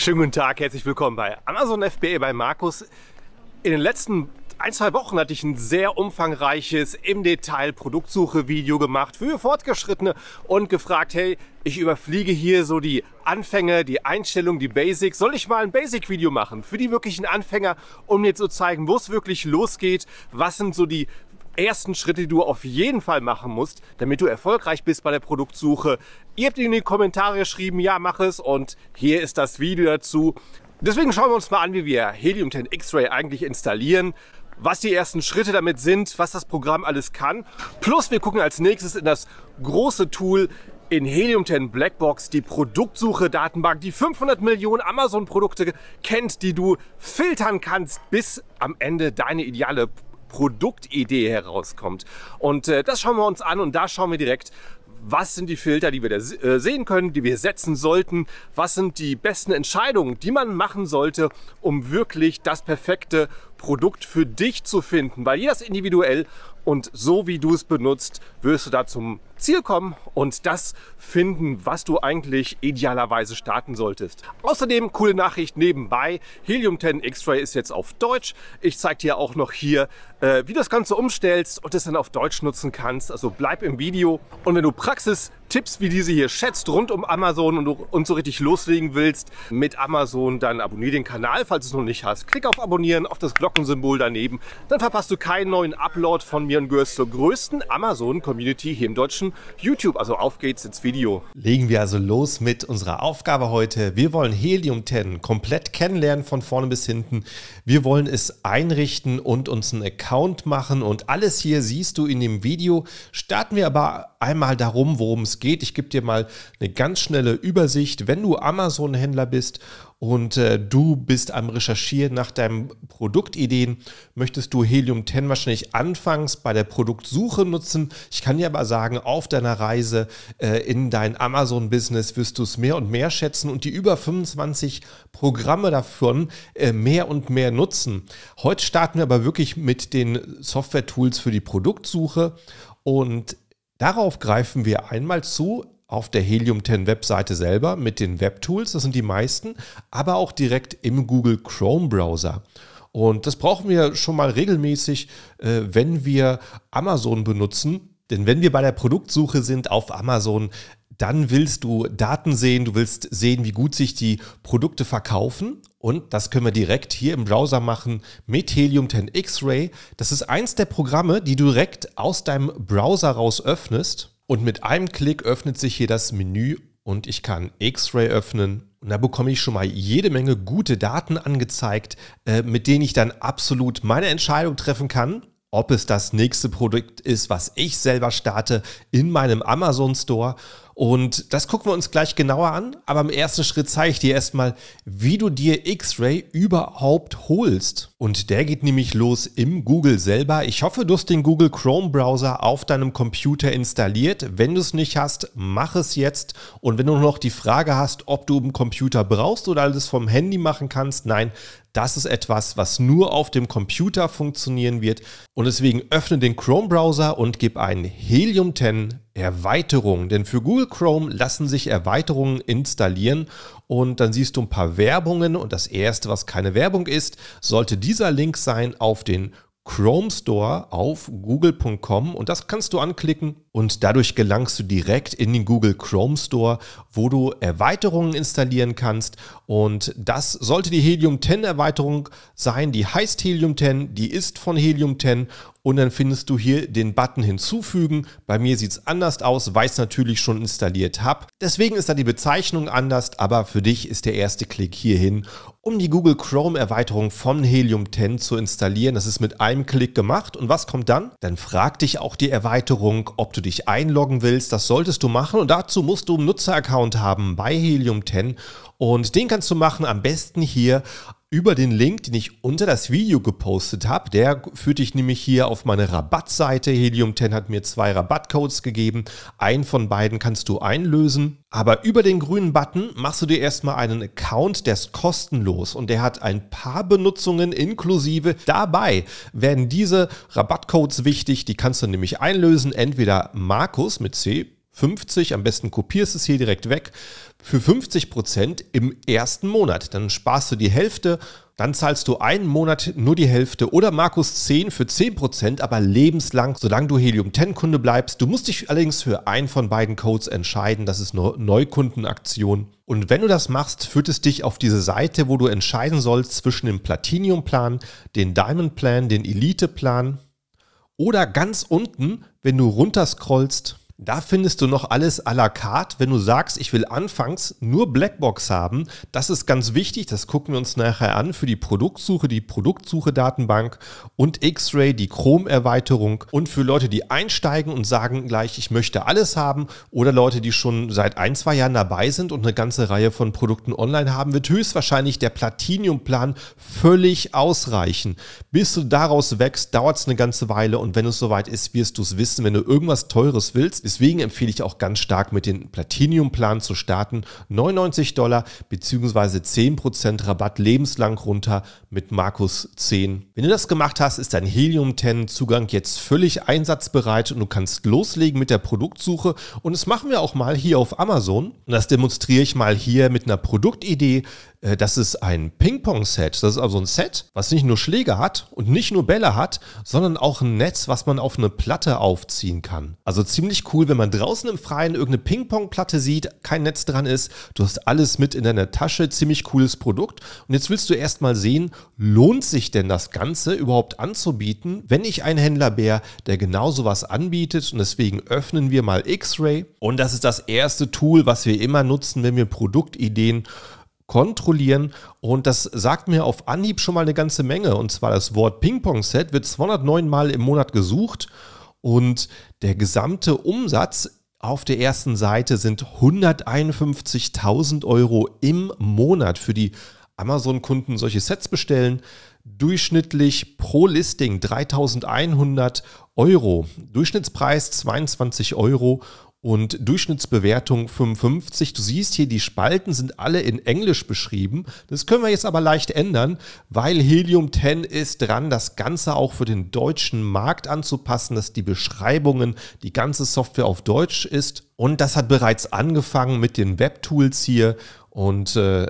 Schönen guten Tag, herzlich willkommen bei Amazon FBA bei Markus. In den letzten ein, zwei Wochen hatte ich ein sehr umfangreiches im Detail Produktsuche-Video gemacht für Fortgeschrittene und gefragt, hey, ich überfliege hier so die Anfänge, die Einstellung, die Basics. Soll ich mal ein Basic-Video machen für die wirklichen Anfänger, um mir zu zeigen, wo es wirklich losgeht? Was sind so die ersten Schritte, die du auf jeden Fall machen musst, damit du erfolgreich bist bei der Produktsuche. Ihr habt in die Kommentare geschrieben, ja, mach es und hier ist das Video dazu. Deswegen schauen wir uns mal an, wie wir Helium 10 X-Ray eigentlich installieren, was die ersten Schritte damit sind, was das Programm alles kann. Plus wir gucken als nächstes in das große Tool in Helium 10 Blackbox die Produktsuche-Datenbank, die 500 Millionen Amazon-Produkte kennt, die du filtern kannst, bis am Ende deine ideale Produktidee herauskommt. Und äh, das schauen wir uns an und da schauen wir direkt, was sind die Filter, die wir da äh, sehen können, die wir setzen sollten, was sind die besten Entscheidungen, die man machen sollte, um wirklich das perfekte Produkt für dich zu finden, weil jeder ist individuell und so wie du es benutzt, wirst du da zum Ziel kommen und das finden, was du eigentlich idealerweise starten solltest. Außerdem coole Nachricht nebenbei, Helium 10 X-Ray ist jetzt auf Deutsch. Ich zeige dir auch noch hier, äh, wie du das Ganze umstellst und es dann auf Deutsch nutzen kannst. Also bleib im Video und wenn du Praxistipps wie diese hier schätzt rund um Amazon und, und so richtig loslegen willst mit Amazon, dann abonniere den Kanal, falls du es noch nicht hast. Klick auf Abonnieren, auf das Glockensymbol daneben. Dann verpasst du keinen neuen Upload von mir und gehörst zur größten Amazon-Community hier im deutschen Zeichen YouTube. Also auf geht's ins Video. Legen wir also los mit unserer Aufgabe heute. Wir wollen Helium 10 komplett kennenlernen von vorne bis hinten. Wir wollen es einrichten und uns einen Account machen und alles hier siehst du in dem Video. Starten wir aber einmal darum, worum es geht. Ich gebe dir mal eine ganz schnelle Übersicht. Wenn du Amazon-Händler bist und äh, du bist am Recherchieren nach deinen Produktideen, möchtest du Helium 10 wahrscheinlich anfangs bei der Produktsuche nutzen. Ich kann dir aber sagen, auf deiner Reise äh, in dein Amazon-Business wirst du es mehr und mehr schätzen und die über 25 Programme davon äh, mehr und mehr nutzen. Heute starten wir aber wirklich mit den Software-Tools für die Produktsuche und Darauf greifen wir einmal zu, auf der Helium 10 Webseite selber mit den Webtools, das sind die meisten, aber auch direkt im Google Chrome Browser. Und das brauchen wir schon mal regelmäßig, äh, wenn wir Amazon benutzen. Denn wenn wir bei der Produktsuche sind auf Amazon, dann willst du Daten sehen, du willst sehen, wie gut sich die Produkte verkaufen. Und das können wir direkt hier im Browser machen mit Helium 10 X-Ray. Das ist eins der Programme, die du direkt aus deinem Browser raus öffnest. Und mit einem Klick öffnet sich hier das Menü und ich kann X-Ray öffnen. Und da bekomme ich schon mal jede Menge gute Daten angezeigt, äh, mit denen ich dann absolut meine Entscheidung treffen kann ob es das nächste Produkt ist, was ich selber starte in meinem Amazon Store. Und das gucken wir uns gleich genauer an. Aber im ersten Schritt zeige ich dir erstmal, wie du dir X-Ray überhaupt holst. Und der geht nämlich los im Google selber. Ich hoffe, du hast den Google Chrome Browser auf deinem Computer installiert. Wenn du es nicht hast, mach es jetzt. Und wenn du noch die Frage hast, ob du einen Computer brauchst oder alles vom Handy machen kannst, nein, das ist etwas, was nur auf dem Computer funktionieren wird. Und deswegen öffne den Chrome-Browser und gib ein Helium 10 Erweiterung. Denn für Google Chrome lassen sich Erweiterungen installieren und dann siehst du ein paar Werbungen. Und das erste, was keine Werbung ist, sollte dieser Link sein auf den Chrome Store auf google.com und das kannst du anklicken und dadurch gelangst du direkt in den Google Chrome Store, wo du Erweiterungen installieren kannst und das sollte die Helium 10 Erweiterung sein, die heißt Helium 10, die ist von Helium 10 und dann findest du hier den Button hinzufügen. Bei mir sieht es anders aus, weil ich es natürlich schon installiert habe. Deswegen ist da die Bezeichnung anders, aber für dich ist der erste Klick hierhin, um die Google Chrome Erweiterung von Helium 10 zu installieren. Das ist mit einem Klick gemacht und was kommt dann? Dann frag dich auch die Erweiterung, ob du die dich einloggen willst, das solltest du machen und dazu musst du einen Nutzeraccount haben bei Helium 10 und den kannst du machen am besten hier über den Link, den ich unter das Video gepostet habe. Der führt dich nämlich hier auf meine Rabattseite. Helium 10 hat mir zwei Rabattcodes gegeben. Einen von beiden kannst du einlösen. Aber über den grünen Button machst du dir erstmal einen Account, der ist kostenlos und der hat ein paar Benutzungen inklusive. Dabei werden diese Rabattcodes wichtig, die kannst du nämlich einlösen. Entweder Markus mit C 50, am besten kopierst es hier direkt weg für 50 Prozent im ersten Monat. Dann sparst du die Hälfte, dann zahlst du einen Monat nur die Hälfte oder Markus 10 für 10 Prozent, aber lebenslang, solange du Helium 10 Kunde bleibst. Du musst dich allerdings für einen von beiden Codes entscheiden. Das ist eine Neukundenaktion. Und wenn du das machst, führt es dich auf diese Seite, wo du entscheiden sollst zwischen dem Platinum-Plan, den Diamond-Plan, den Elite-Plan oder ganz unten, wenn du runterscrollst, da findest du noch alles à la carte. Wenn du sagst, ich will anfangs nur Blackbox haben, das ist ganz wichtig. Das gucken wir uns nachher an für die Produktsuche, die Produktsuche-Datenbank und X-Ray, die Chrome-Erweiterung. Und für Leute, die einsteigen und sagen gleich, ich möchte alles haben, oder Leute, die schon seit ein, zwei Jahren dabei sind und eine ganze Reihe von Produkten online haben, wird höchstwahrscheinlich der Platinium-Plan völlig ausreichen. Bis du daraus wächst, dauert es eine ganze Weile. Und wenn es soweit ist, wirst du es wissen. Wenn du irgendwas Teures willst, Deswegen empfehle ich auch ganz stark mit dem platinium plan zu starten. 99 Dollar bzw. 10% Rabatt lebenslang runter mit Markus 10. Wenn du das gemacht hast, ist dein Helium 10 Zugang jetzt völlig einsatzbereit und du kannst loslegen mit der Produktsuche. Und das machen wir auch mal hier auf Amazon. Und das demonstriere ich mal hier mit einer Produktidee, äh, das ist ein Ping-Pong-Set. Das ist also ein Set, was nicht nur Schläge hat und nicht nur Bälle hat, sondern auch ein Netz, was man auf eine Platte aufziehen kann. Also ziemlich cool, wenn man draußen im Freien irgendeine Ping-Pong-Platte sieht, kein Netz dran ist. Du hast alles mit in deiner Tasche. Ziemlich cooles Produkt. Und jetzt willst du erstmal sehen, lohnt sich denn das Ganze überhaupt anzubieten, wenn ich ein Händler wäre, der genau sowas anbietet. Und deswegen öffnen wir mal X-Ray. Und das ist das erste Tool, was wir immer nutzen, wenn wir Produktideen kontrollieren. Und das sagt mir auf Anhieb schon mal eine ganze Menge. Und zwar das Wort Ping-Pong-Set wird 209 Mal im Monat gesucht und der gesamte Umsatz auf der ersten Seite sind 151.000 Euro im Monat für die Amazon-Kunden solche Sets bestellen. Durchschnittlich pro Listing 3100 Euro. Durchschnittspreis 22 Euro und Durchschnittsbewertung 55. Du siehst hier, die Spalten sind alle in Englisch beschrieben. Das können wir jetzt aber leicht ändern, weil Helium 10 ist dran, das Ganze auch für den deutschen Markt anzupassen, dass die Beschreibungen, die ganze Software auf Deutsch ist. Und das hat bereits angefangen mit den Webtools hier. Und äh,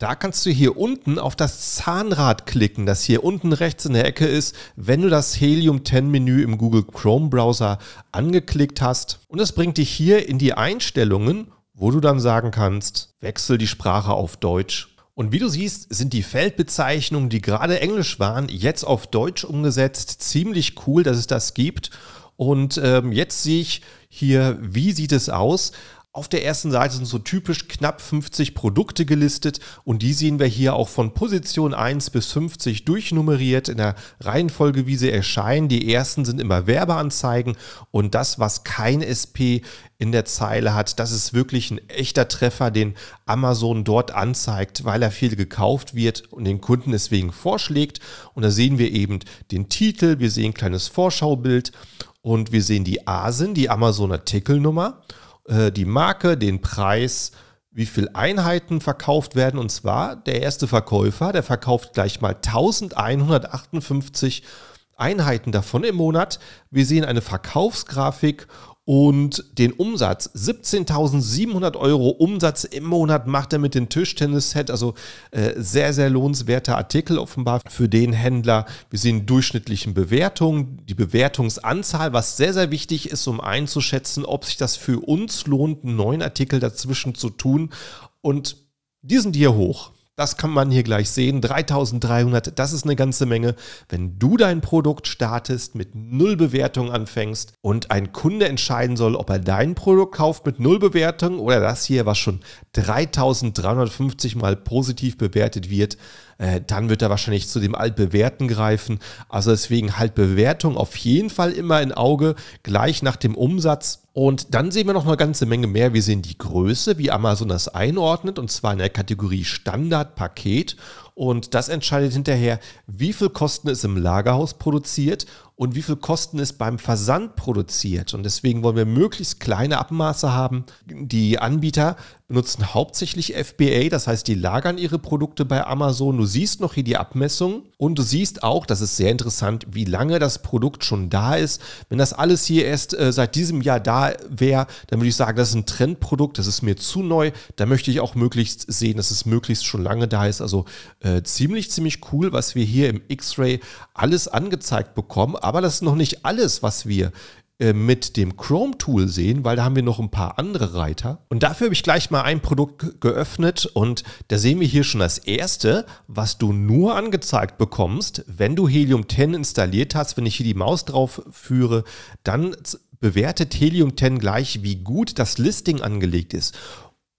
da kannst du hier unten auf das Zahnrad klicken, das hier unten rechts in der Ecke ist, wenn du das Helium 10 Menü im Google Chrome Browser angeklickt hast. Und das bringt dich hier in die Einstellungen, wo du dann sagen kannst, wechsel die Sprache auf Deutsch. Und wie du siehst, sind die Feldbezeichnungen, die gerade Englisch waren, jetzt auf Deutsch umgesetzt. Ziemlich cool, dass es das gibt. Und ähm, jetzt sehe ich hier, wie sieht es aus? Auf der ersten Seite sind so typisch knapp 50 Produkte gelistet und die sehen wir hier auch von Position 1 bis 50 durchnummeriert in der Reihenfolge, wie sie erscheinen. Die ersten sind immer Werbeanzeigen und das, was kein SP in der Zeile hat, das ist wirklich ein echter Treffer, den Amazon dort anzeigt, weil er viel gekauft wird und den Kunden deswegen vorschlägt. Und da sehen wir eben den Titel, wir sehen ein kleines Vorschaubild und wir sehen die ASIN, die Amazon-Artikelnummer. Äh, die Marke, den Preis, wie viele Einheiten verkauft werden. Und zwar der erste Verkäufer, der verkauft gleich mal 1158 Einheiten davon im Monat. Wir sehen eine Verkaufsgrafik und den Umsatz, 17.700 Euro Umsatz im Monat macht er mit dem Tischtennis-Set. also äh, sehr, sehr lohnenswerter Artikel offenbar für den Händler. Wir sehen durchschnittlichen Bewertungen, die Bewertungsanzahl, was sehr, sehr wichtig ist, um einzuschätzen, ob sich das für uns lohnt, einen neuen Artikel dazwischen zu tun und die sind hier hoch. Das kann man hier gleich sehen. 3300, das ist eine ganze Menge. Wenn du dein Produkt startest, mit null Bewertung anfängst und ein Kunde entscheiden soll, ob er dein Produkt kauft mit null Bewertung oder das hier, was schon 3350 mal positiv bewertet wird, äh, dann wird er wahrscheinlich zu dem Altbewerten greifen. Also deswegen halt Bewertung auf jeden Fall immer in Auge, gleich nach dem Umsatz und dann sehen wir noch eine ganze Menge mehr. Wir sehen die Größe, wie Amazon das einordnet, und zwar in der Kategorie Standardpaket. Und das entscheidet hinterher, wie viel Kosten es im Lagerhaus produziert und wie viel Kosten es beim Versand produziert. Und deswegen wollen wir möglichst kleine Abmaße haben. Die Anbieter nutzen hauptsächlich FBA, das heißt, die lagern ihre Produkte bei Amazon. Du siehst noch hier die Abmessung und du siehst auch, das ist sehr interessant, wie lange das Produkt schon da ist. Wenn das alles hier erst äh, seit diesem Jahr da wäre, dann würde ich sagen, das ist ein Trendprodukt, das ist mir zu neu. Da möchte ich auch möglichst sehen, dass es möglichst schon lange da ist. Also äh, ziemlich, ziemlich cool, was wir hier im X-Ray alles angezeigt bekommen. Aber das ist noch nicht alles, was wir äh, mit dem Chrome-Tool sehen, weil da haben wir noch ein paar andere Reiter. Und dafür habe ich gleich mal ein Produkt geöffnet und da sehen wir hier schon das erste, was du nur angezeigt bekommst, wenn du Helium 10 installiert hast. Wenn ich hier die Maus drauf führe, dann bewertet Helium 10 gleich, wie gut das Listing angelegt ist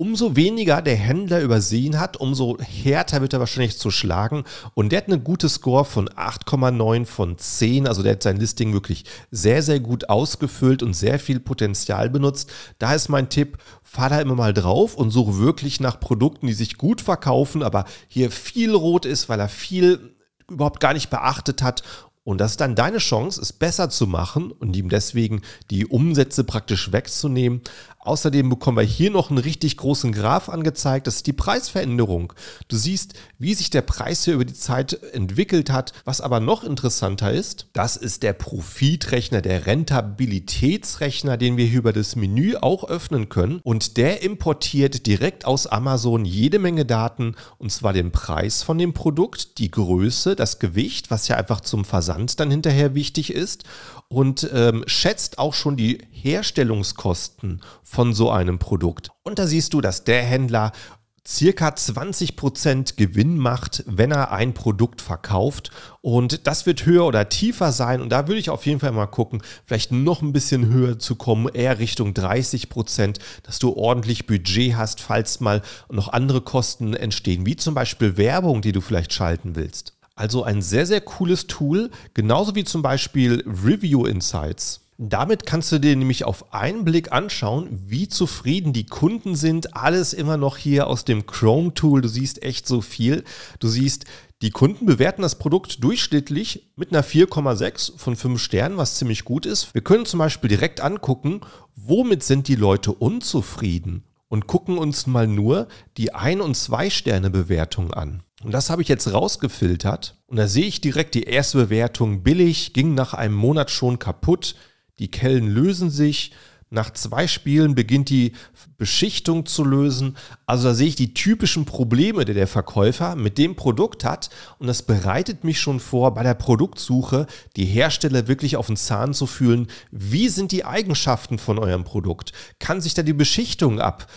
umso weniger der Händler übersehen hat, umso härter wird er wahrscheinlich zu schlagen. Und der hat eine gute Score von 8,9 von 10. Also der hat sein Listing wirklich sehr, sehr gut ausgefüllt und sehr viel Potenzial benutzt. Da ist mein Tipp, fahr da immer mal drauf und suche wirklich nach Produkten, die sich gut verkaufen, aber hier viel rot ist, weil er viel überhaupt gar nicht beachtet hat und das ist dann deine Chance, es besser zu machen und ihm deswegen die Umsätze praktisch wegzunehmen, Außerdem bekommen wir hier noch einen richtig großen Graph angezeigt. Das ist die Preisveränderung. Du siehst, wie sich der Preis hier über die Zeit entwickelt hat. Was aber noch interessanter ist, das ist der Profitrechner, der Rentabilitätsrechner, den wir hier über das Menü auch öffnen können. Und der importiert direkt aus Amazon jede Menge Daten. Und zwar den Preis von dem Produkt, die Größe, das Gewicht, was ja einfach zum Versand dann hinterher wichtig ist und ähm, schätzt auch schon die Herstellungskosten von so einem Produkt. Und da siehst du, dass der Händler circa 20% Gewinn macht, wenn er ein Produkt verkauft. Und das wird höher oder tiefer sein. Und da würde ich auf jeden Fall mal gucken, vielleicht noch ein bisschen höher zu kommen, eher Richtung 30%, dass du ordentlich Budget hast, falls mal noch andere Kosten entstehen, wie zum Beispiel Werbung, die du vielleicht schalten willst. Also ein sehr, sehr cooles Tool, genauso wie zum Beispiel Review Insights. Damit kannst du dir nämlich auf einen Blick anschauen, wie zufrieden die Kunden sind. Alles immer noch hier aus dem Chrome-Tool. Du siehst echt so viel. Du siehst, die Kunden bewerten das Produkt durchschnittlich mit einer 4,6 von 5 Sternen, was ziemlich gut ist. Wir können zum Beispiel direkt angucken, womit sind die Leute unzufrieden und gucken uns mal nur die 1- und 2-Sterne-Bewertung an. Und das habe ich jetzt rausgefiltert und da sehe ich direkt die erste Bewertung billig, ging nach einem Monat schon kaputt, die Kellen lösen sich, nach zwei Spielen beginnt die Beschichtung zu lösen. Also da sehe ich die typischen Probleme, die der Verkäufer mit dem Produkt hat. Und das bereitet mich schon vor, bei der Produktsuche die Hersteller wirklich auf den Zahn zu fühlen. Wie sind die Eigenschaften von eurem Produkt? Kann sich da die Beschichtung ab?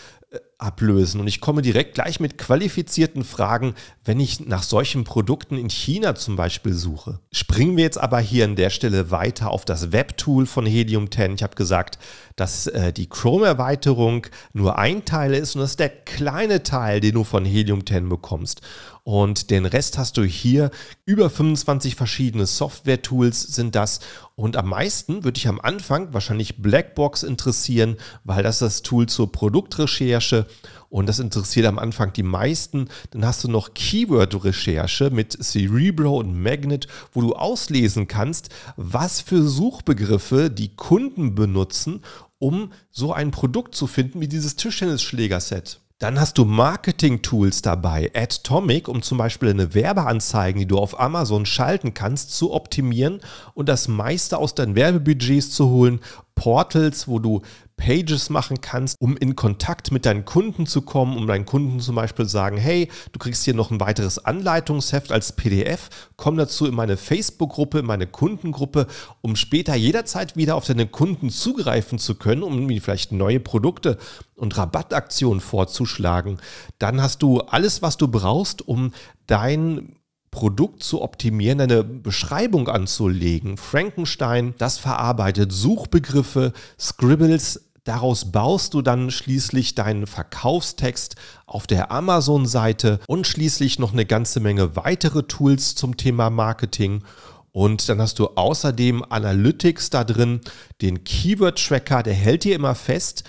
ablösen. Und ich komme direkt gleich mit qualifizierten Fragen, wenn ich nach solchen Produkten in China zum Beispiel suche. Springen wir jetzt aber hier an der Stelle weiter auf das Webtool von Helium 10. Ich habe gesagt, dass äh, die Chrome-Erweiterung nur ein Teil ist und das ist der kleine Teil, den du von Helium 10 bekommst. Und den Rest hast du hier. Über 25 verschiedene Software-Tools sind das. Und am meisten würde ich am Anfang wahrscheinlich Blackbox interessieren, weil das ist das Tool zur Produktrecherche und das interessiert am Anfang die meisten. Dann hast du noch Keyword-Recherche mit Cerebro und Magnet, wo du auslesen kannst, was für Suchbegriffe die Kunden benutzen, um so ein Produkt zu finden wie dieses Tischtennisschlägerset. Dann hast du Marketing-Tools dabei, Adtomic, um zum Beispiel eine Werbeanzeigen, die du auf Amazon schalten kannst, zu optimieren und das meiste aus deinen Werbebudgets zu holen Portals, wo du Pages machen kannst, um in Kontakt mit deinen Kunden zu kommen, um deinen Kunden zum Beispiel sagen, hey, du kriegst hier noch ein weiteres Anleitungsheft als PDF, komm dazu in meine Facebook-Gruppe, in meine Kundengruppe, um später jederzeit wieder auf deine Kunden zugreifen zu können, um ihnen vielleicht neue Produkte und Rabattaktionen vorzuschlagen. Dann hast du alles, was du brauchst, um dein Produkt zu optimieren, eine Beschreibung anzulegen. Frankenstein, das verarbeitet Suchbegriffe, Scribbles, Daraus baust du dann schließlich deinen Verkaufstext auf der Amazon-Seite und schließlich noch eine ganze Menge weitere Tools zum Thema Marketing. Und dann hast du außerdem Analytics da drin, den Keyword-Tracker, der hält dir immer fest,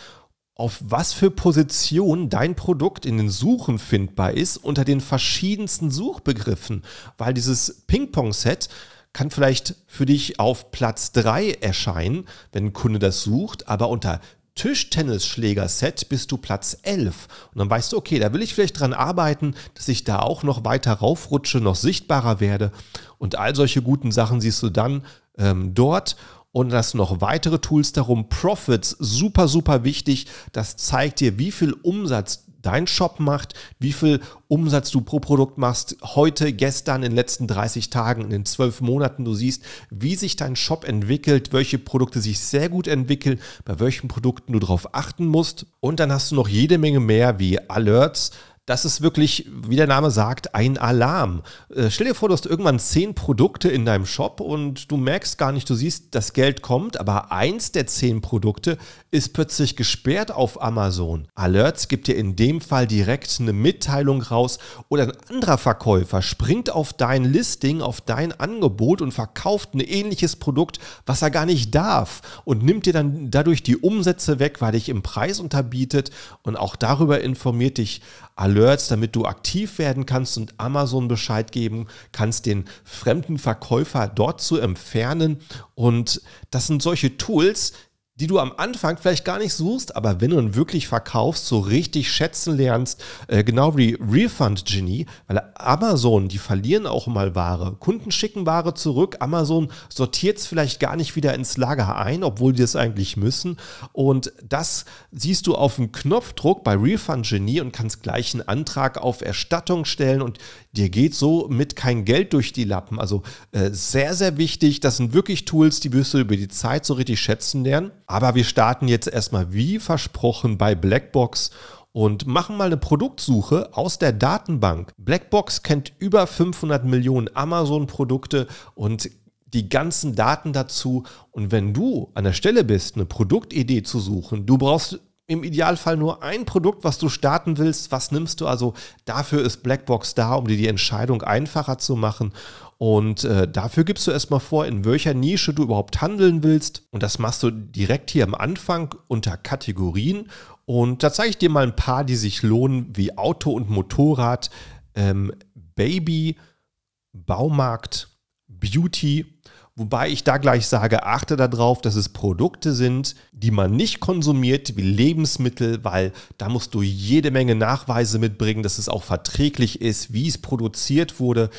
auf was für Position dein Produkt in den Suchen findbar ist unter den verschiedensten Suchbegriffen, weil dieses Ping-Pong-Set kann vielleicht für dich auf Platz 3 erscheinen, wenn ein Kunde das sucht, aber unter Tischtennisschläger-Set bist du Platz 11. Und dann weißt du, okay, da will ich vielleicht dran arbeiten, dass ich da auch noch weiter raufrutsche, noch sichtbarer werde. Und all solche guten Sachen siehst du dann ähm, dort und das noch weitere Tools darum. Profits, super, super wichtig. Das zeigt dir, wie viel Umsatz dein Shop macht, wie viel Umsatz du pro Produkt machst, heute, gestern, in den letzten 30 Tagen, in den 12 Monaten. Du siehst, wie sich dein Shop entwickelt, welche Produkte sich sehr gut entwickeln, bei welchen Produkten du darauf achten musst. Und dann hast du noch jede Menge mehr wie Alerts, das ist wirklich, wie der Name sagt, ein Alarm. Äh, stell dir vor, du hast irgendwann zehn Produkte in deinem Shop und du merkst gar nicht, du siehst, das Geld kommt, aber eins der zehn Produkte ist plötzlich gesperrt auf Amazon. Alerts gibt dir in dem Fall direkt eine Mitteilung raus oder ein anderer Verkäufer springt auf dein Listing, auf dein Angebot und verkauft ein ähnliches Produkt, was er gar nicht darf und nimmt dir dann dadurch die Umsätze weg, weil dich im Preis unterbietet und auch darüber informiert dich Alerts, damit du aktiv werden kannst und Amazon Bescheid geben kannst, den fremden Verkäufer dort zu entfernen. Und das sind solche Tools, die du am Anfang vielleicht gar nicht suchst, aber wenn du ihn wirklich verkaufst, so richtig schätzen lernst, äh, genau wie Refund Genie, weil Amazon, die verlieren auch mal Ware. Kunden schicken Ware zurück, Amazon sortiert es vielleicht gar nicht wieder ins Lager ein, obwohl die es eigentlich müssen. Und das siehst du auf dem Knopfdruck bei Refund Genie und kannst gleich einen Antrag auf Erstattung stellen und dir geht mit kein Geld durch die Lappen. Also äh, sehr, sehr wichtig. Das sind wirklich Tools, die wirst du über die Zeit so richtig schätzen lernen. Aber wir starten jetzt erstmal wie versprochen bei Blackbox und machen mal eine Produktsuche aus der Datenbank. Blackbox kennt über 500 Millionen Amazon-Produkte und die ganzen Daten dazu. Und wenn du an der Stelle bist, eine Produktidee zu suchen, du brauchst im Idealfall nur ein Produkt, was du starten willst. Was nimmst du? Also dafür ist Blackbox da, um dir die Entscheidung einfacher zu machen. Und äh, dafür gibst du erstmal vor, in welcher Nische du überhaupt handeln willst. Und das machst du direkt hier am Anfang unter Kategorien. Und da zeige ich dir mal ein paar, die sich lohnen, wie Auto und Motorrad, ähm, Baby, Baumarkt, Beauty Wobei ich da gleich sage, achte darauf, dass es Produkte sind, die man nicht konsumiert, wie Lebensmittel, weil da musst du jede Menge Nachweise mitbringen, dass es auch verträglich ist, wie es produziert wurde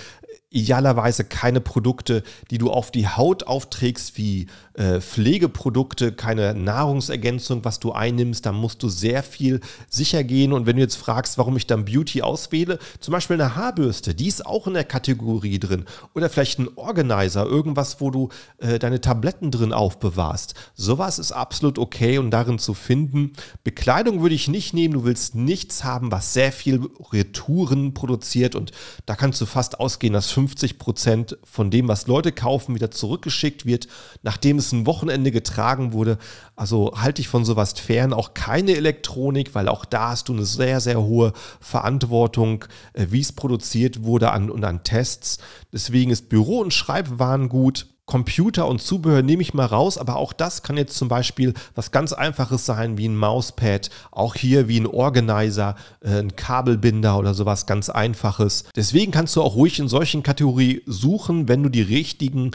idealerweise keine Produkte, die du auf die Haut aufträgst, wie äh, Pflegeprodukte, keine Nahrungsergänzung, was du einnimmst. Da musst du sehr viel sicher gehen. Und wenn du jetzt fragst, warum ich dann Beauty auswähle, zum Beispiel eine Haarbürste, die ist auch in der Kategorie drin. Oder vielleicht ein Organizer, irgendwas, wo du äh, deine Tabletten drin aufbewahrst. Sowas ist absolut okay und darin zu finden. Bekleidung würde ich nicht nehmen. Du willst nichts haben, was sehr viel Retouren produziert. Und da kannst du fast ausgehen, dass 50 Prozent von dem, was Leute kaufen, wieder zurückgeschickt wird, nachdem es es ein Wochenende getragen wurde. Also halte ich von sowas fern. Auch keine Elektronik, weil auch da hast du eine sehr, sehr hohe Verantwortung, äh, wie es produziert wurde an, und an Tests. Deswegen ist Büro- und Schreibwaren gut. Computer und Zubehör nehme ich mal raus, aber auch das kann jetzt zum Beispiel was ganz Einfaches sein, wie ein Mauspad, auch hier wie ein Organizer, äh, ein Kabelbinder oder sowas ganz Einfaches. Deswegen kannst du auch ruhig in solchen Kategorien suchen, wenn du die richtigen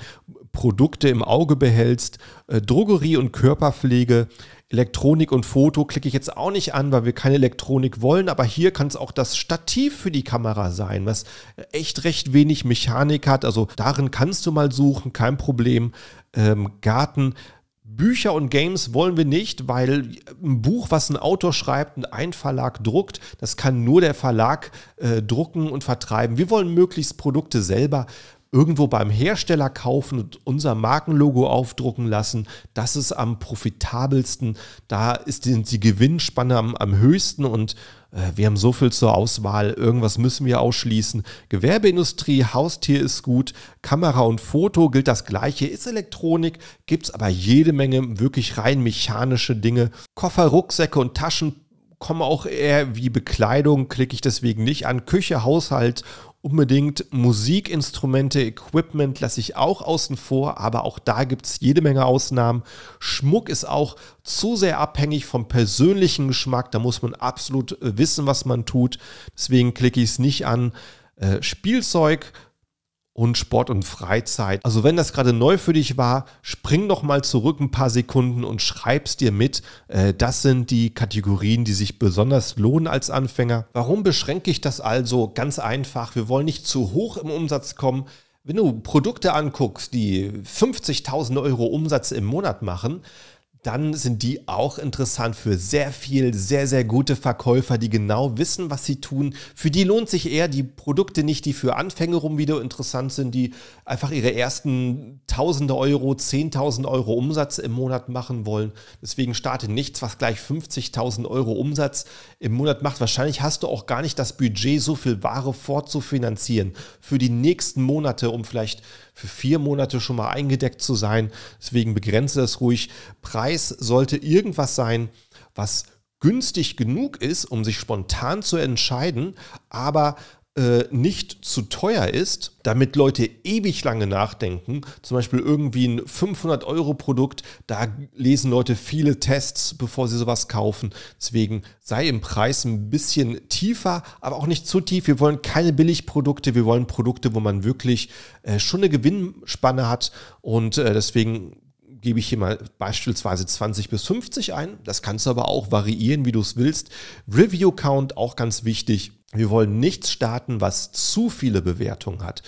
Produkte im Auge behältst. Äh, Drogerie und Körperpflege, Elektronik und Foto klicke ich jetzt auch nicht an, weil wir keine Elektronik wollen, aber hier kann es auch das Stativ für die Kamera sein, was echt recht wenig Mechanik hat. Also darin kannst du mal suchen, kein Problem. Ähm, Garten. Bücher und Games wollen wir nicht, weil äh, ein Buch, was ein Autor schreibt, und ein Verlag druckt, das kann nur der Verlag äh, drucken und vertreiben. Wir wollen möglichst Produkte selber irgendwo beim Hersteller kaufen und unser Markenlogo aufdrucken lassen. Das ist am profitabelsten. Da ist die, die Gewinnspanne am, am höchsten und äh, wir haben so viel zur Auswahl, irgendwas müssen wir ausschließen. Gewerbeindustrie, Haustier ist gut, Kamera und Foto gilt das gleiche, ist Elektronik, gibt es aber jede Menge wirklich rein mechanische Dinge. Koffer, Rucksäcke und Taschen kommen auch eher wie Bekleidung, klicke ich deswegen nicht an. Küche, Haushalt unbedingt. Musikinstrumente, Equipment lasse ich auch außen vor, aber auch da gibt es jede Menge Ausnahmen. Schmuck ist auch zu sehr abhängig vom persönlichen Geschmack. Da muss man absolut äh, wissen, was man tut. Deswegen klicke ich es nicht an. Äh, Spielzeug und Sport und Freizeit. Also wenn das gerade neu für dich war, spring noch mal zurück ein paar Sekunden und schreib's dir mit. Äh, das sind die Kategorien, die sich besonders lohnen als Anfänger. Warum beschränke ich das also? Ganz einfach, wir wollen nicht zu hoch im Umsatz kommen. Wenn du Produkte anguckst, die 50.000 Euro Umsatz im Monat machen, dann sind die auch interessant für sehr viel, sehr, sehr gute Verkäufer, die genau wissen, was sie tun. Für die lohnt sich eher die Produkte nicht, die für Anfänger rum wieder interessant sind, die einfach ihre ersten tausende Euro, zehntausend Euro Umsatz im Monat machen wollen. Deswegen starte nichts, was gleich 50.000 Euro Umsatz im Monat macht. Wahrscheinlich hast du auch gar nicht das Budget, so viel Ware fortzufinanzieren für die nächsten Monate, um vielleicht für vier Monate schon mal eingedeckt zu sein. Deswegen begrenze das ruhig. Preis sollte irgendwas sein, was günstig genug ist, um sich spontan zu entscheiden, aber äh, nicht zu teuer ist, damit Leute ewig lange nachdenken. Zum Beispiel irgendwie ein 500-Euro-Produkt, da lesen Leute viele Tests, bevor sie sowas kaufen. Deswegen sei im Preis ein bisschen tiefer, aber auch nicht zu tief. Wir wollen keine Billigprodukte, wir wollen Produkte, wo man wirklich äh, schon eine Gewinnspanne hat. Und äh, deswegen gebe ich hier mal beispielsweise 20 bis 50 ein. Das kannst du aber auch variieren, wie du es willst. Review Count auch ganz wichtig. Wir wollen nichts starten, was zu viele Bewertungen hat.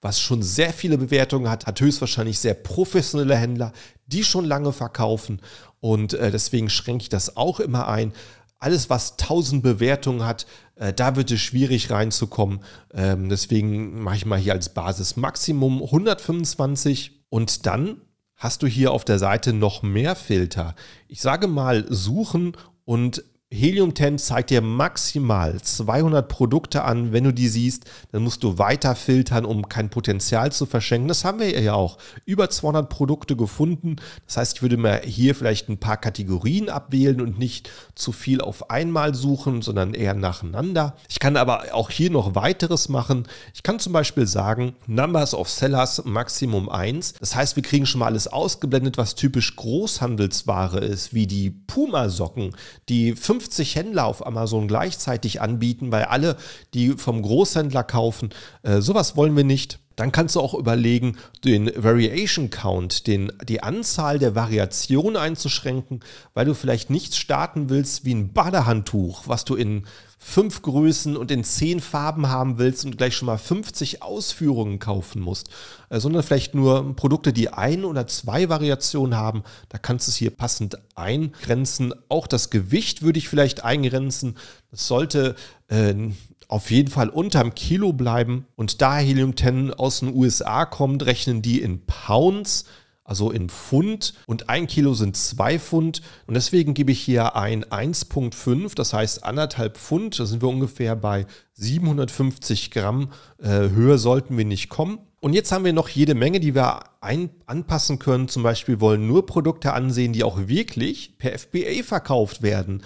Was schon sehr viele Bewertungen hat, hat höchstwahrscheinlich sehr professionelle Händler, die schon lange verkaufen. Und äh, deswegen schränke ich das auch immer ein. Alles, was 1000 Bewertungen hat, äh, da wird es schwierig reinzukommen. Ähm, deswegen mache ich mal hier als Basis Maximum 125. Und dann hast du hier auf der Seite noch mehr Filter. Ich sage mal suchen und Helium 10 zeigt dir maximal 200 Produkte an. Wenn du die siehst, dann musst du weiter filtern, um kein Potenzial zu verschenken. Das haben wir ja auch. Über 200 Produkte gefunden. Das heißt, ich würde mir hier vielleicht ein paar Kategorien abwählen und nicht zu viel auf einmal suchen, sondern eher nacheinander. Ich kann aber auch hier noch weiteres machen. Ich kann zum Beispiel sagen, Numbers of Sellers Maximum 1. Das heißt, wir kriegen schon mal alles ausgeblendet, was typisch Großhandelsware ist, wie die Puma-Socken, die 5 50 Händler auf Amazon gleichzeitig anbieten, weil alle, die vom Großhändler kaufen, äh, sowas wollen wir nicht. Dann kannst du auch überlegen, den Variation Count, den, die Anzahl der Variationen einzuschränken, weil du vielleicht nichts starten willst wie ein Badehandtuch, was du in fünf Größen und in zehn Farben haben willst und gleich schon mal 50 Ausführungen kaufen musst, äh, sondern vielleicht nur Produkte, die ein oder zwei Variationen haben. Da kannst du es hier passend eingrenzen. Auch das Gewicht würde ich vielleicht eingrenzen. Das sollte äh, auf jeden Fall unterm Kilo bleiben. Und da Helium 10 aus den USA kommt, rechnen die in Pounds also in Pfund. Und ein Kilo sind zwei Pfund. Und deswegen gebe ich hier ein 1,5, das heißt anderthalb Pfund. Da sind wir ungefähr bei 750 Gramm. Äh, höher sollten wir nicht kommen. Und jetzt haben wir noch jede Menge, die wir ein, anpassen können. Zum Beispiel wollen nur Produkte ansehen, die auch wirklich per FBA verkauft werden.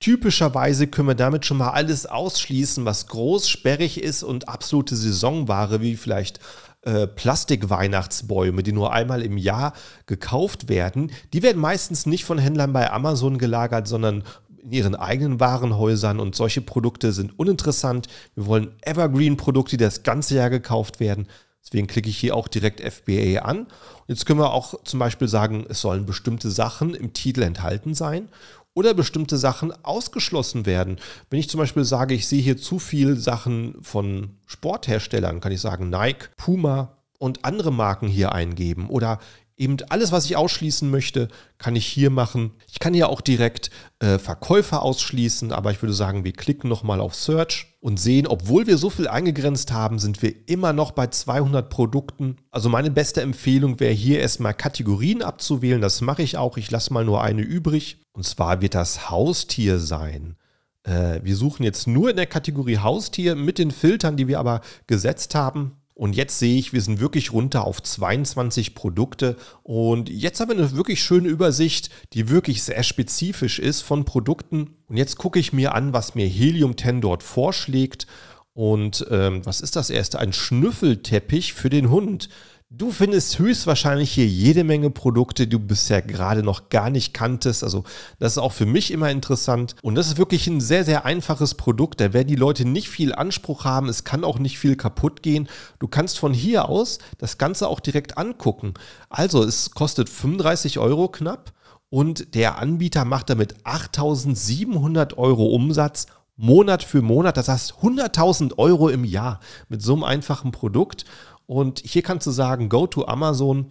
Typischerweise können wir damit schon mal alles ausschließen, was groß, sperrig ist und absolute Saisonware, wie vielleicht äh, Plastik-Weihnachtsbäume, die nur einmal im Jahr gekauft werden, die werden meistens nicht von Händlern bei Amazon gelagert, sondern in ihren eigenen Warenhäusern und solche Produkte sind uninteressant. Wir wollen Evergreen-Produkte, die das ganze Jahr gekauft werden. Deswegen klicke ich hier auch direkt FBA an. Jetzt können wir auch zum Beispiel sagen, es sollen bestimmte Sachen im Titel enthalten sein oder bestimmte Sachen ausgeschlossen werden. Wenn ich zum Beispiel sage, ich sehe hier zu viele Sachen von Sportherstellern, kann ich sagen Nike, Puma, und andere Marken hier eingeben. Oder eben alles, was ich ausschließen möchte, kann ich hier machen. Ich kann hier auch direkt äh, Verkäufer ausschließen, aber ich würde sagen, wir klicken nochmal auf Search und sehen, obwohl wir so viel eingegrenzt haben, sind wir immer noch bei 200 Produkten. Also meine beste Empfehlung wäre hier erstmal Kategorien abzuwählen. Das mache ich auch. Ich lasse mal nur eine übrig. Und zwar wird das Haustier sein äh, wir suchen jetzt nur in der Kategorie Haustier mit den Filtern, die wir aber gesetzt haben. Und jetzt sehe ich, wir sind wirklich runter auf 22 Produkte. Und jetzt haben wir eine wirklich schöne Übersicht, die wirklich sehr spezifisch ist von Produkten. Und jetzt gucke ich mir an, was mir Helium 10 dort vorschlägt. Und ähm, was ist das erste? Ein Schnüffelteppich für den Hund. Du findest höchstwahrscheinlich hier jede Menge Produkte, die du bisher gerade noch gar nicht kanntest. Also das ist auch für mich immer interessant. Und das ist wirklich ein sehr, sehr einfaches Produkt. Da werden die Leute nicht viel Anspruch haben. Es kann auch nicht viel kaputt gehen. Du kannst von hier aus das Ganze auch direkt angucken. Also es kostet 35 Euro knapp und der Anbieter macht damit 8700 Euro Umsatz Monat für Monat. Das heißt 100.000 Euro im Jahr mit so einem einfachen Produkt. Und hier kannst du sagen, go to Amazon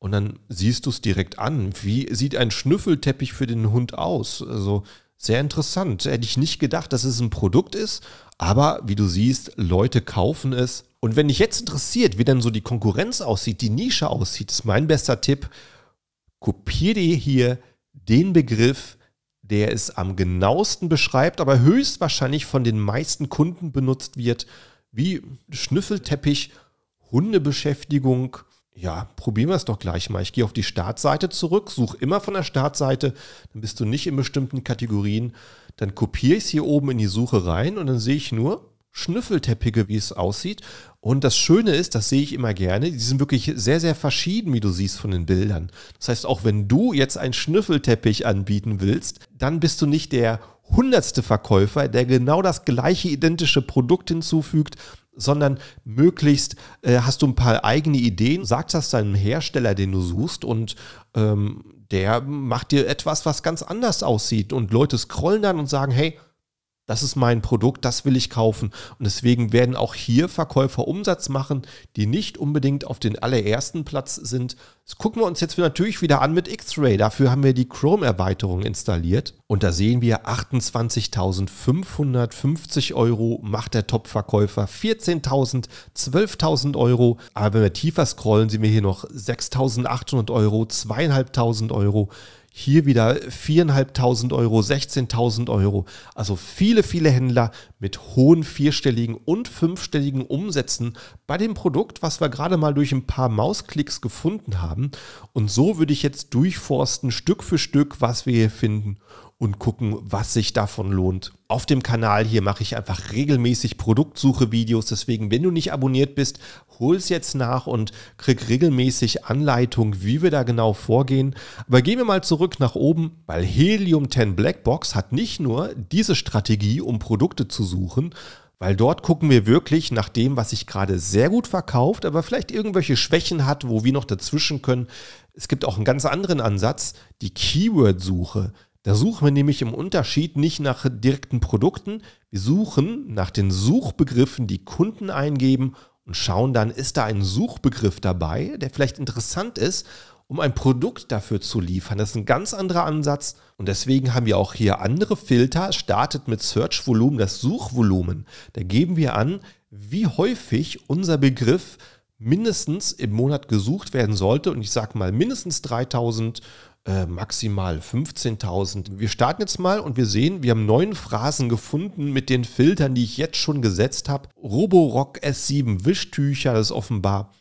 und dann siehst du es direkt an. Wie sieht ein Schnüffelteppich für den Hund aus? Also sehr interessant. Hätte ich nicht gedacht, dass es ein Produkt ist, aber wie du siehst, Leute kaufen es. Und wenn dich jetzt interessiert, wie dann so die Konkurrenz aussieht, die Nische aussieht, ist mein bester Tipp, kopier dir hier den Begriff, der es am genauesten beschreibt, aber höchstwahrscheinlich von den meisten Kunden benutzt wird, wie Schnüffelteppich Hundebeschäftigung. Ja, probieren wir es doch gleich mal. Ich gehe auf die Startseite zurück, suche immer von der Startseite, dann bist du nicht in bestimmten Kategorien. Dann kopiere ich es hier oben in die Suche rein und dann sehe ich nur Schnüffelteppiche, wie es aussieht. Und das Schöne ist, das sehe ich immer gerne, die sind wirklich sehr, sehr verschieden, wie du siehst von den Bildern. Das heißt, auch wenn du jetzt einen Schnüffelteppich anbieten willst, dann bist du nicht der hundertste Verkäufer, der genau das gleiche identische Produkt hinzufügt, sondern möglichst äh, hast du ein paar eigene Ideen, sagst das deinem Hersteller, den du suchst und ähm, der macht dir etwas, was ganz anders aussieht und Leute scrollen dann und sagen, hey, das ist mein Produkt, das will ich kaufen. Und deswegen werden auch hier Verkäufer Umsatz machen, die nicht unbedingt auf den allerersten Platz sind. Das gucken wir uns jetzt natürlich wieder an mit X-Ray. Dafür haben wir die Chrome-Erweiterung installiert. Und da sehen wir 28.550 Euro macht der Top-Verkäufer, 14.000, 12.000 Euro. Aber wenn wir tiefer scrollen, sehen wir hier noch 6.800 Euro, 2.500 Euro. Hier wieder 4.500 Euro, 16.000 Euro. Also viele, viele Händler mit hohen vierstelligen und fünfstelligen Umsätzen bei dem Produkt, was wir gerade mal durch ein paar Mausklicks gefunden haben. Und so würde ich jetzt durchforsten, Stück für Stück, was wir hier finden und gucken, was sich davon lohnt. Auf dem Kanal hier mache ich einfach regelmäßig Produktsuche-Videos, deswegen, wenn du nicht abonniert bist, hol es jetzt nach und krieg regelmäßig Anleitung, wie wir da genau vorgehen. Aber gehen wir mal zurück nach oben, weil Helium 10 Blackbox hat nicht nur diese Strategie, um Produkte zu suchen, weil dort gucken wir wirklich nach dem, was sich gerade sehr gut verkauft, aber vielleicht irgendwelche Schwächen hat, wo wir noch dazwischen können. Es gibt auch einen ganz anderen Ansatz, die Keyword-Suche. Da suchen wir nämlich im Unterschied nicht nach direkten Produkten. Wir suchen nach den Suchbegriffen, die Kunden eingeben und schauen dann, ist da ein Suchbegriff dabei, der vielleicht interessant ist, um ein Produkt dafür zu liefern. Das ist ein ganz anderer Ansatz und deswegen haben wir auch hier andere Filter. Startet mit Search Volumen, das Suchvolumen. Da geben wir an, wie häufig unser Begriff mindestens im Monat gesucht werden sollte. Und ich sage mal mindestens 3000 äh, maximal 15.000. Wir starten jetzt mal und wir sehen, wir haben neun Phrasen gefunden mit den Filtern, die ich jetzt schon gesetzt habe. Roborock S7 Wischtücher, das ist offenbar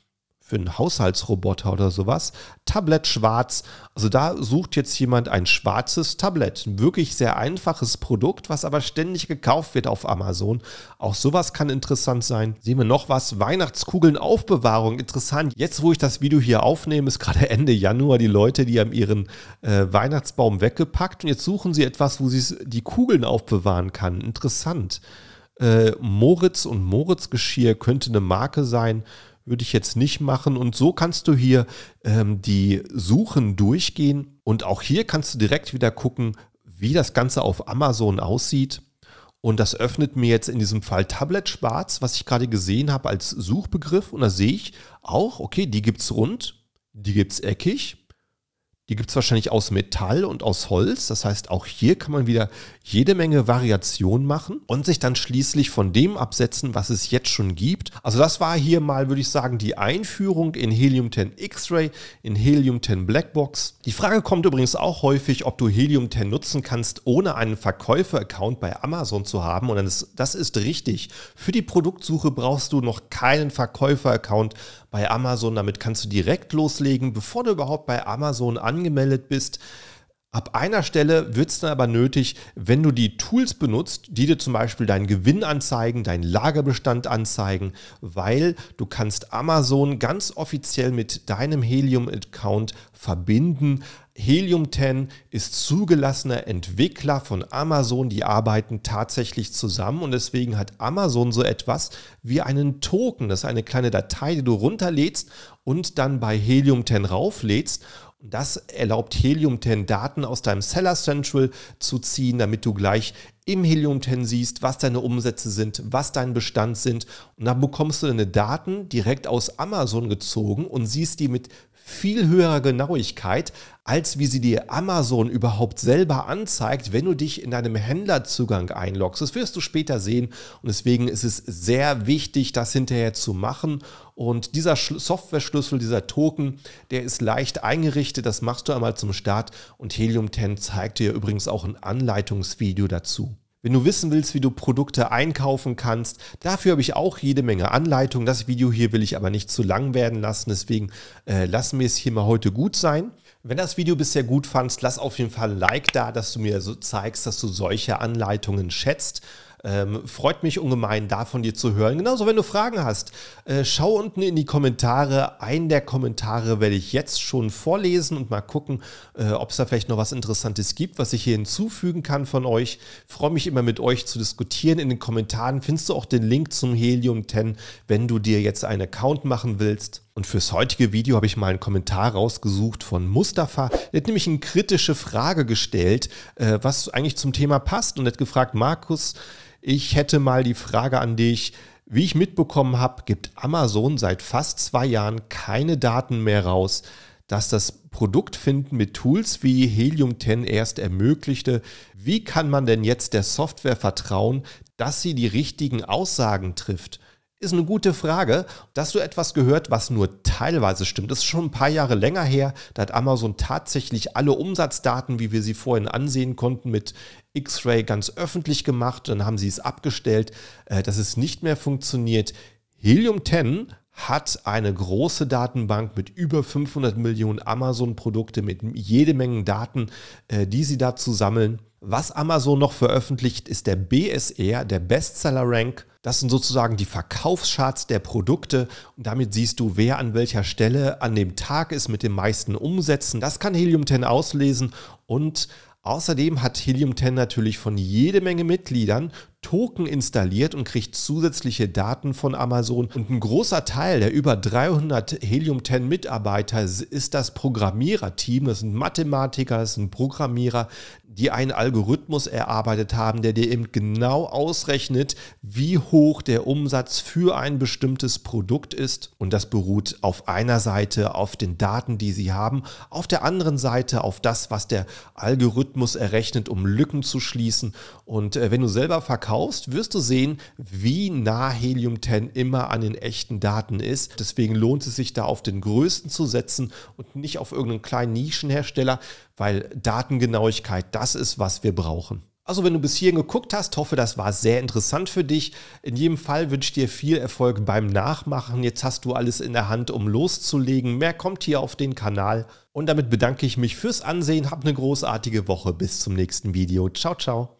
für einen Haushaltsroboter oder sowas. Tablet schwarz. Also da sucht jetzt jemand ein schwarzes Tablet. Ein wirklich sehr einfaches Produkt, was aber ständig gekauft wird auf Amazon. Auch sowas kann interessant sein. Sehen wir noch was. Weihnachtskugeln Aufbewahrung. Interessant. Jetzt, wo ich das Video hier aufnehme, ist gerade Ende Januar. Die Leute, die haben ihren äh, Weihnachtsbaum weggepackt und jetzt suchen sie etwas, wo sie die Kugeln aufbewahren kann. Interessant. Äh, Moritz und Moritz Geschirr könnte eine Marke sein würde ich jetzt nicht machen. Und so kannst du hier ähm, die Suchen durchgehen. Und auch hier kannst du direkt wieder gucken, wie das Ganze auf Amazon aussieht. Und das öffnet mir jetzt in diesem Fall Tablet Schwarz, was ich gerade gesehen habe als Suchbegriff. Und da sehe ich auch, okay, die gibt es rund, die gibt es eckig, die gibt es wahrscheinlich aus Metall und aus Holz. Das heißt, auch hier kann man wieder jede Menge Variationen machen und sich dann schließlich von dem absetzen, was es jetzt schon gibt. Also das war hier mal, würde ich sagen, die Einführung in Helium 10 X-Ray, in Helium 10 Blackbox. Die Frage kommt übrigens auch häufig, ob du Helium 10 nutzen kannst, ohne einen Verkäufer-Account bei Amazon zu haben. Und das ist richtig. Für die Produktsuche brauchst du noch keinen Verkäufer-Account bei Amazon. Damit kannst du direkt loslegen, bevor du überhaupt bei Amazon angemeldet bist. Ab einer Stelle wird es dann aber nötig, wenn du die Tools benutzt, die dir zum Beispiel deinen Gewinn anzeigen, deinen Lagerbestand anzeigen, weil du kannst Amazon ganz offiziell mit deinem Helium-Account verbinden. Helium 10 ist zugelassener Entwickler von Amazon, die arbeiten tatsächlich zusammen und deswegen hat Amazon so etwas wie einen Token, das ist eine kleine Datei, die du runterlädst und dann bei Helium 10 rauflädst und das erlaubt Helium-10 Daten aus deinem Seller Central zu ziehen, damit du gleich im Helium-10 siehst, was deine Umsätze sind, was dein Bestand sind. Und dann bekommst du deine Daten direkt aus Amazon gezogen und siehst die mit viel höherer Genauigkeit, als wie sie dir Amazon überhaupt selber anzeigt, wenn du dich in deinem Händlerzugang einloggst. Das wirst du später sehen und deswegen ist es sehr wichtig, das hinterher zu machen. Und dieser Software-Schlüssel, dieser Token, der ist leicht eingerichtet. Das machst du einmal zum Start und Helium 10 zeigt dir übrigens auch ein Anleitungsvideo dazu. Wenn du wissen willst, wie du Produkte einkaufen kannst, dafür habe ich auch jede Menge Anleitungen. Das Video hier will ich aber nicht zu lang werden lassen, deswegen äh, lassen wir es hier mal heute gut sein. Wenn das Video bisher gut fandst, lass auf jeden Fall ein Like da, dass du mir so zeigst, dass du solche Anleitungen schätzt. Ähm, freut mich ungemein, da von dir zu hören. Genauso, wenn du Fragen hast, äh, schau unten in die Kommentare. Einen der Kommentare werde ich jetzt schon vorlesen und mal gucken, äh, ob es da vielleicht noch was Interessantes gibt, was ich hier hinzufügen kann von euch. Freue mich immer mit euch zu diskutieren. In den Kommentaren findest du auch den Link zum Helium 10, wenn du dir jetzt einen Account machen willst. Und fürs heutige Video habe ich mal einen Kommentar rausgesucht von Mustafa. Der hat nämlich eine kritische Frage gestellt, äh, was eigentlich zum Thema passt. Und hat gefragt, Markus, ich hätte mal die Frage an dich. Wie ich mitbekommen habe, gibt Amazon seit fast zwei Jahren keine Daten mehr raus, dass das Produktfinden mit Tools wie Helium 10 erst ermöglichte. Wie kann man denn jetzt der Software vertrauen, dass sie die richtigen Aussagen trifft? Ist eine gute Frage. Dass du etwas gehört, was nur teilweise stimmt, das ist schon ein paar Jahre länger her. Da hat Amazon tatsächlich alle Umsatzdaten, wie wir sie vorhin ansehen konnten, mit X-Ray ganz öffentlich gemacht. Dann haben sie es abgestellt, äh, dass es nicht mehr funktioniert. Helium 10 hat eine große Datenbank mit über 500 Millionen Amazon-Produkte, mit jede Menge Daten, äh, die sie dazu sammeln. Was Amazon noch veröffentlicht, ist der BSR, der Bestseller-Rank das sind sozusagen die Verkaufscharts der Produkte und damit siehst du, wer an welcher Stelle an dem Tag ist mit den meisten Umsätzen. Das kann Helium 10 auslesen und Außerdem hat Helium 10 natürlich von jede Menge Mitgliedern Token installiert und kriegt zusätzliche Daten von Amazon. Und ein großer Teil der über 300 Helium 10 Mitarbeiter ist das Programmiererteam. Das sind Mathematiker, das sind Programmierer, die einen Algorithmus erarbeitet haben, der dir eben genau ausrechnet, wie hoch der Umsatz für ein bestimmtes Produkt ist. Und das beruht auf einer Seite auf den Daten, die sie haben, auf der anderen Seite auf das, was der Algorithmus errechnet, um Lücken zu schließen. Und äh, wenn du selber verkaufst, wirst du sehen, wie nah Helium 10 immer an den echten Daten ist. Deswegen lohnt es sich da auf den größten zu setzen und nicht auf irgendeinen kleinen Nischenhersteller, weil Datengenauigkeit, das ist, was wir brauchen. Also wenn du bis hierhin geguckt hast, hoffe, das war sehr interessant für dich. In jedem Fall wünsche ich dir viel Erfolg beim Nachmachen. Jetzt hast du alles in der Hand, um loszulegen. Mehr kommt hier auf den Kanal. Und damit bedanke ich mich fürs Ansehen. Hab eine großartige Woche. Bis zum nächsten Video. Ciao, ciao.